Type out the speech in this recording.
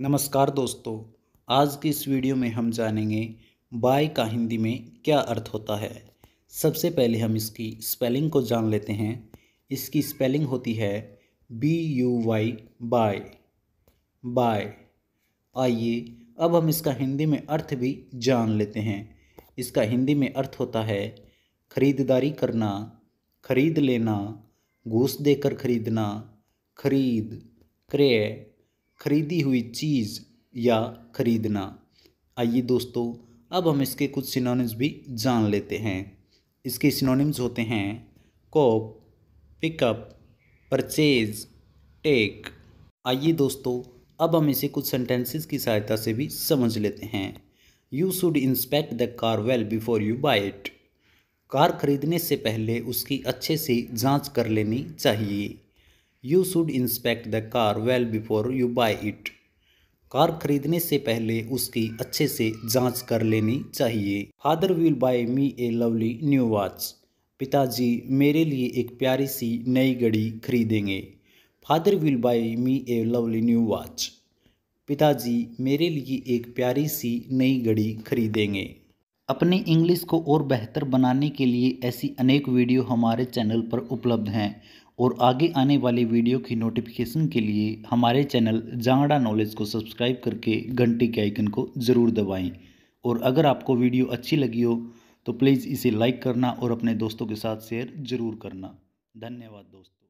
नमस्कार दोस्तों आज की इस वीडियो में हम जानेंगे बाय का हिंदी में क्या अर्थ होता है सबसे पहले हम इसकी स्पेलिंग को जान लेते हैं इसकी स्पेलिंग होती है B U Y buy buy आइए अब हम इसका हिंदी में अर्थ भी जान लेते हैं इसका हिंदी में अर्थ होता है खरीददारी करना खरीद लेना घूस देकर खरीदना खरीद क्रय खरीदी हुई चीज़ या खरीदना आइए दोस्तों अब हम इसके कुछ सिनोनिम्स भी जान लेते हैं इसके सिनोनिम्स होते हैं कॉप पिकअप परचेज टेक आइए दोस्तों अब हम इसे कुछ सेंटेंसेस की सहायता से भी समझ लेते हैं you should inspect the car well before you buy it car खरीदने से पहले उसकी अच्छे से जांच कर लेनी चाहिए you should inspect the car well before you buy it car खरीदने से पहले उसकी अच्छे से जांच कर लेनी चाहिए father will buy me a lovely new watch पिताजी मेरे लिए एक प्यारी सी नई घड़ी खरीदेंगे father will buy me a lovely new watch पिताजी मेरे लिए एक प्यारी सी नई घड़ी खरीदेंगे अपने इंग्लिश को और बेहतर बनाने के लिए ऐसी अनेक वीडियो हमारे चैनल पर उपलब्ध हैं और आगे आने वाले वीडियो की नोटिफिकेशन के लिए हमारे चैनल जांगड़ा नॉलेज को सब्सक्राइब करके घंटी के आइकन को ज़रूर दबाएं और अगर आपको वीडियो अच्छी लगी हो तो प्लीज़ इसे लाइक करना और अपने दोस्तों के साथ शेयर ज़रूर करना धन्यवाद दोस्तों